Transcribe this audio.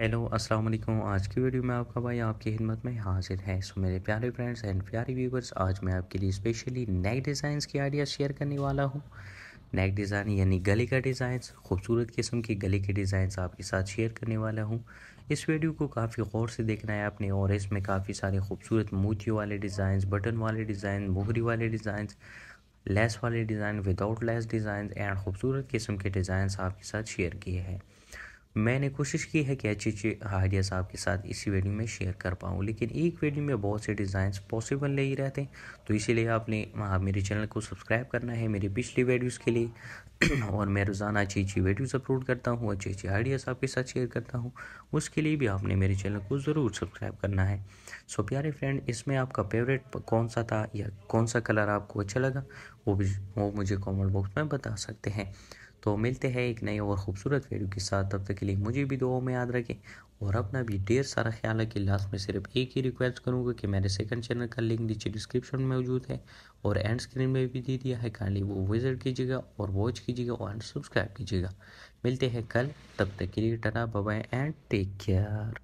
hello अस्सलाम वालेकुम आज की वीडियो में आपका भाई आपकी हिम्मत में हाजिर है सो मेरे प्यारे फ्रेंड्स एंड प्यारे व्यूवर्स आज मैं आपके लिए स्पेशली नए डिज़ाइंस की आइडिया शेयर करने वाला हूँ नेक डिज़ाइन यानी गले का डिज़ाइंस खूबसूरत किस्म के गले के डिज़ाइंस आपके साथ शेयर करने वाला हूँ इस वीडियो को काफ़ी गौर से देखना है आपने और इसमें काफ़ी सारे खूबसूरत मोती वाले डिज़ाइंस बटन वाले डिज़ाइन मोहरी वाले डिज़ाइंस लेस वाले design without lace design and खूबसूरत किस्म के डिज़ाइंस आपके साथ शेयर किए हैं मैंने कोशिश की है कि अच्छी अच्छी आइडियाज़ आपके साथ इसी वीडियो में शेयर कर पाऊँ लेकिन एक वीडियो में बहुत से डिज़ाइंस पॉसिबल नहीं रहते तो इसीलिए आपने आप मेरे चैनल को सब्सक्राइब करना है मेरी पिछली वीडियोज़ के लिए और मैं रोज़ाना अच्छी अच्छी वीडियोज़ अपलोड करता हूँ अच्छी अच्छी आइडियाज़ आपके साथ शेयर करता हूँ उसके लिए भी आपने मेरे चैनल को ज़रूर सब्सक्राइब करना है सो प्यारे फ्रेंड इसमें आपका फेवरेट कौन सा था या कौन सा कलर आपको अच्छा लगा वो भी वो मुझे कॉमेंट बॉक्स में बता सकते हैं तो मिलते हैं एक नए और ख़ूबसूरत वीडियो के साथ तब तक के लिए मुझे भी दुआओं में याद रखें और अपना भी ढेर सारा ख्याल है कि लास्ट में सिर्फ एक ही रिक्वेस्ट करूँगा कि मेरे सेकंड चैनल का लिंक नीचे डिस्क्रिप्शन में मौजूद है और एंड स्क्रीन में भी दे दिया है काइंडली वो विजिट कीजिएगा और वॉच कीजिएगा और सब्सक्राइब कीजिएगा मिलते हैं कल तब तक के लिए टना बाय एंड टेक केयर